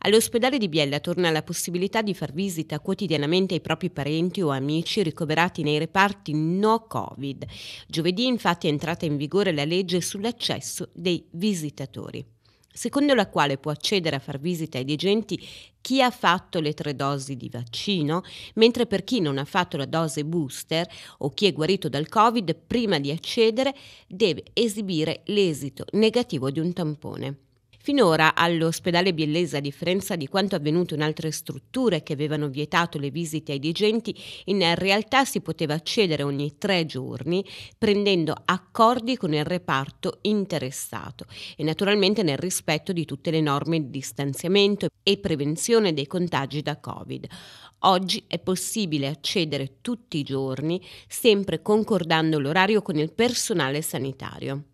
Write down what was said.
All'ospedale di Biella torna la possibilità di far visita quotidianamente ai propri parenti o amici ricoverati nei reparti no Covid. Giovedì infatti è entrata in vigore la legge sull'accesso dei visitatori secondo la quale può accedere a far visita ai diegenti chi ha fatto le tre dosi di vaccino, mentre per chi non ha fatto la dose booster o chi è guarito dal Covid, prima di accedere deve esibire l'esito negativo di un tampone. Finora all'ospedale Biellese, a differenza di quanto avvenuto in altre strutture che avevano vietato le visite ai degenti, in realtà si poteva accedere ogni tre giorni prendendo accordi con il reparto interessato e naturalmente nel rispetto di tutte le norme di distanziamento e prevenzione dei contagi da Covid. Oggi è possibile accedere tutti i giorni, sempre concordando l'orario con il personale sanitario.